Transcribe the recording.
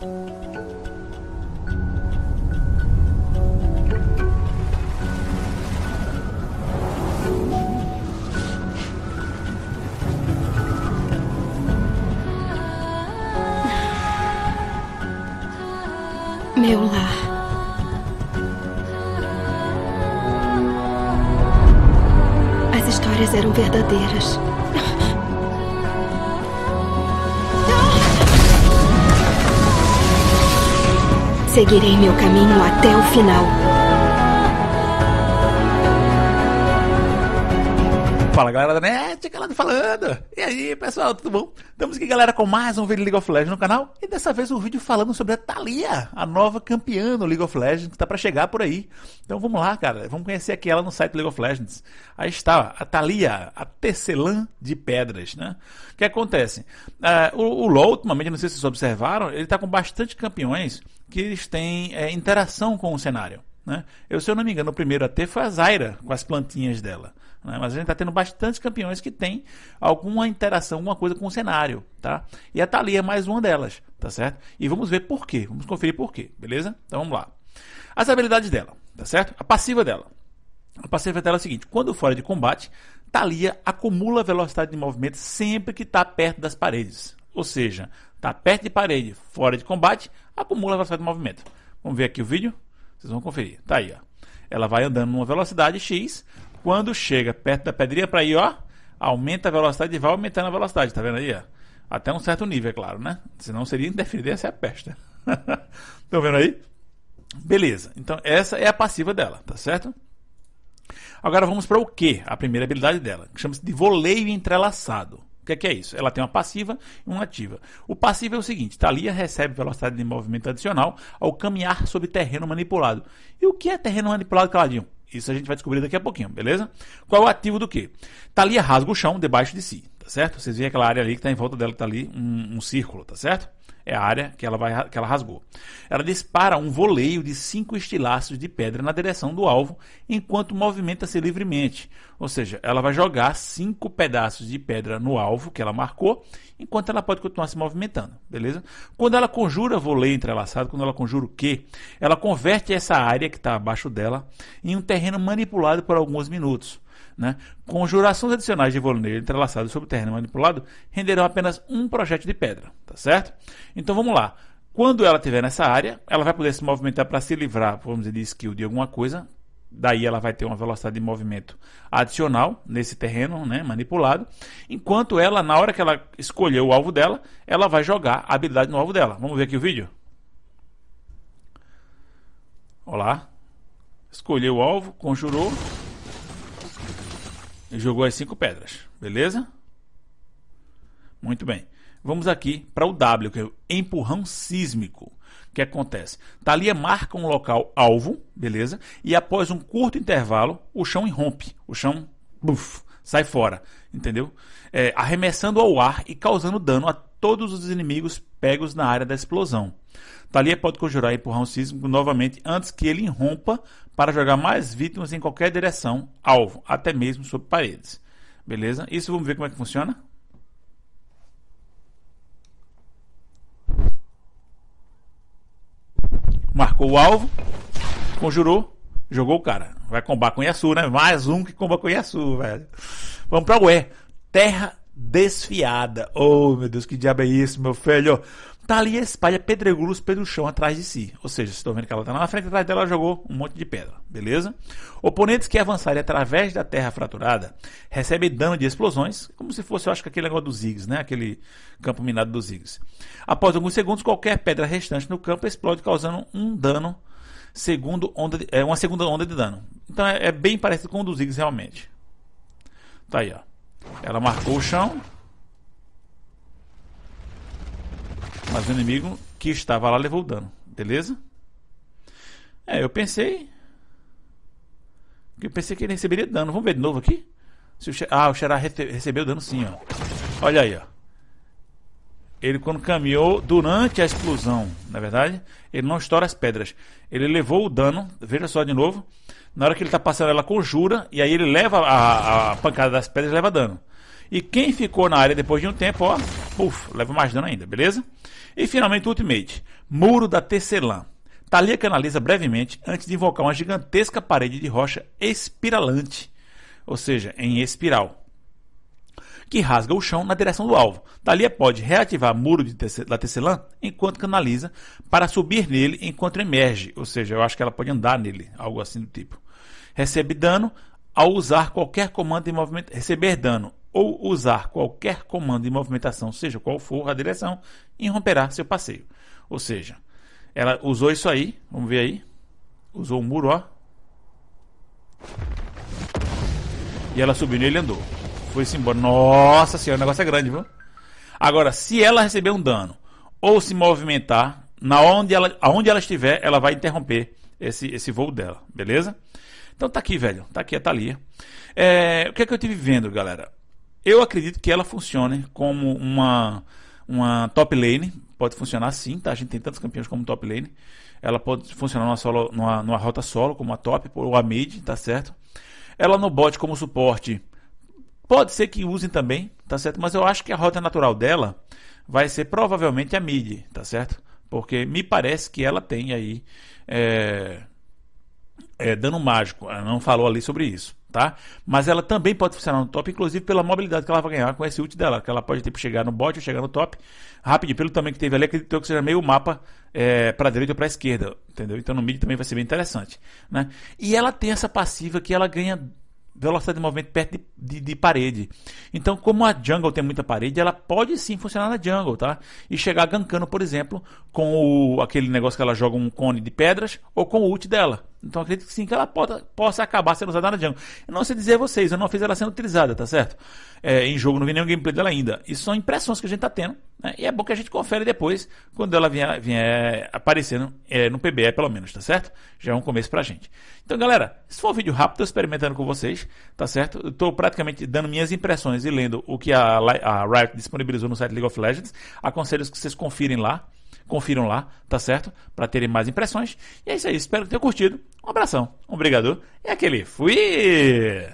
Meu lar. As histórias eram verdadeiras. Seguirei meu caminho até o final. fala, a galera da net, galera falando. E aí, pessoal, tudo bom? Estamos aqui, galera, com mais um vídeo League of Legends no canal. E dessa vez um vídeo falando sobre a Thalia, a nova campeã do League of Legends, que tá para chegar por aí. Então vamos lá, cara, vamos conhecer aqui ela no site do League of Legends. Aí está, a Thalia, a tecelã de pedras, né? O que acontece? Uh, o, o LoL, ultimamente, não sei se vocês observaram, ele tá com bastante campeões que eles têm é, interação com o cenário. Né? Eu, se eu não me engano, o primeiro a ter foi a Zaira, com as plantinhas dela. Né? Mas a gente está tendo bastantes campeões que têm alguma interação, alguma coisa com o cenário, tá? E a Thalia é mais uma delas, tá certo? E vamos ver por quê, vamos conferir por quê, beleza? Então vamos lá. As habilidades dela, tá certo? A passiva dela. A passiva dela é a seguinte: quando fora de combate, Thalia acumula velocidade de movimento sempre que está perto das paredes. Ou seja, está perto de parede, fora de combate, acumula velocidade de movimento. Vamos ver aqui o vídeo? Vocês vão conferir. Tá aí, ó. Ela vai andando numa velocidade X, quando chega perto da pedrinha para ir, ó, aumenta a velocidade e vai aumentando a velocidade, tá vendo aí, ó? Até um certo nível, é claro, né? Senão seria interferência e é a pesta. Estão vendo aí? Beleza. Então essa é a passiva dela, tá certo? Agora vamos para o que? A primeira habilidade dela, que chama-se de voleio entrelaçado. O que é, que é isso? Ela tem uma passiva e uma ativa. O passivo é o seguinte: Thalia tá recebe velocidade de movimento adicional ao caminhar sobre terreno manipulado. E o que é terreno manipulado, Caladinho? Isso a gente vai descobrir daqui a pouquinho, beleza? Qual é o ativo do quê? Tá ali rasga o chão debaixo de si, tá certo? Vocês veem aquela área ali que está em volta dela, está ali um, um círculo, tá certo? é a área que ela, vai, que ela rasgou. Ela dispara um voleio de cinco estilaços de pedra na direção do alvo, enquanto movimenta-se livremente. Ou seja, ela vai jogar cinco pedaços de pedra no alvo que ela marcou, enquanto ela pode continuar se movimentando, beleza? Quando ela conjura voleio entrelaçado, quando ela conjura o quê? ela converte essa área que está abaixo dela em um terreno manipulado por alguns minutos. Né? Conjurações adicionais de Volney entrelaçado sobre terreno manipulado renderão apenas um projeto de pedra, tá certo? Então vamos lá. Quando ela estiver nessa área, ela vai poder se movimentar para se livrar, vamos dizer, de skill de alguma coisa. Daí ela vai ter uma velocidade de movimento adicional nesse terreno né, manipulado. Enquanto ela, na hora que ela escolher o alvo dela, ela vai jogar a habilidade no alvo dela. Vamos ver aqui o vídeo? Olá. Escolheu o alvo, conjurou, jogou as cinco pedras, beleza? Muito bem. Vamos aqui para o W, que é o empurrão sísmico. O que acontece? Talia tá marca um local alvo, beleza? E após um curto intervalo, o chão irrompe. O chão buf, sai fora, entendeu? É, arremessando ao ar e causando dano a todos os inimigos pegos na área da explosão. Thalia pode conjurar e empurrar um sísmico novamente antes que ele irrompa para jogar mais vítimas em qualquer direção, alvo, até mesmo sobre paredes. Beleza? Isso vamos ver como é que funciona. Marcou o alvo, conjurou, Jogou o cara. Vai combar com o Iaçu, né? Mais um que comba com o Iaçu, velho. Vamos pra Ué. Terra desfiada. Oh, meu Deus, que diabo é isso, meu filho? Tá ali espalha pedregulhos pelo chão atrás de si. Ou seja, estou vendo que ela tá lá na frente, atrás dela jogou um monte de pedra, beleza? Oponentes que avançarem através da terra fraturada recebem dano de explosões, como se fosse, eu acho que aquele negócio dos Ziggs, né? Aquele campo minado dos Ziggs. Após alguns segundos, qualquer pedra restante no campo explode, causando um dano segundo onda de, é uma segunda onda de dano. Então é, é bem parecido com o dos Ziggs realmente. Tá aí, ó. Ela marcou o chão. Mas o inimigo que estava lá levou o dano. Beleza? É, eu pensei. Eu pensei que ele receberia dano. Vamos ver de novo aqui? Se o, ah, o Xerá recebeu dano sim, ó. Olha aí, ó ele quando caminhou durante a explosão, na é verdade, ele não estoura as pedras. Ele levou o dano, veja só de novo. Na hora que ele está passando, ela conjura, e aí ele leva a, a pancada das pedras e leva dano. E quem ficou na área depois de um tempo, ó, puf, leva mais dano ainda, beleza? E finalmente o ultimate, Muro da Tecelã. Talia tá canaliza brevemente antes de invocar uma gigantesca parede de rocha espiralante, ou seja, em espiral que rasga o chão na direção do alvo. Thalia é pode reativar o muro tece, da tecelã enquanto canaliza, para subir nele enquanto emerge, ou seja, eu acho que ela pode andar nele, algo assim do tipo. Recebe dano ao usar qualquer comando de movimento, receber dano ou usar qualquer comando de movimentação, seja qual for a direção, irromperá seu passeio. Ou seja, ela usou isso aí, vamos ver aí. Usou o um muro, ó. E ela subiu nele e andou foi-se embora. Nossa senhora, o negócio é grande, viu? Agora, se ela receber um dano ou se movimentar, na onde ela, aonde ela estiver, ela vai interromper esse, esse voo dela, beleza? Então tá aqui, velho. Tá aqui a Thalia. É, o que é que eu tive vendo, galera? Eu acredito que ela funcione como uma, uma top lane. Pode funcionar sim, tá? A gente tem tantos campeões como top lane. Ela pode funcionar numa, solo, numa, numa rota solo, como a top ou a mid, tá certo? Ela no bot como suporte Pode ser que usem também, tá certo? Mas eu acho que a rota natural dela vai ser provavelmente a mid, tá certo? Porque me parece que ela tem aí é, é, dano mágico. Ela não falou ali sobre isso, tá? Mas ela também pode funcionar no top, inclusive pela mobilidade que ela vai ganhar com esse ult dela. Que ela pode tipo, chegar no bot ou chegar no top rápido, Pelo tamanho que teve ali, acredito que seja meio mapa é, para direita ou para esquerda, entendeu? Então no mid também vai ser bem interessante, né? E ela tem essa passiva que ela ganha velocidade de movimento perto de, de, de, parede. Então, como a jungle tem muita parede, ela pode sim funcionar na jungle, tá? E chegar gankando, por exemplo, com o, aquele negócio que ela joga um cone de pedras ou com o ult dela. Então acredito que sim, que ela pode, possa acabar sendo usada na jungle. Eu não sei dizer a vocês, eu não fiz ela sendo utilizada, tá certo? É, em jogo, não vi nenhum gameplay dela ainda. Isso são impressões que a gente tá tendo, né? E é bom que a gente confere depois, quando ela vier, vier aparecendo é, no PBE, pelo menos, tá certo? Já é um começo pra gente. Então, galera, se foi um vídeo rápido, experimentando com vocês, tá certo? Eu tô praticamente dando minhas impressões e lendo o que a, a Riot disponibilizou no site League of Legends. Aconselho que vocês confirem lá. Confiram lá, tá certo? Para terem mais impressões. E é isso aí, espero que tenham curtido. Um abração, um e aquele fui!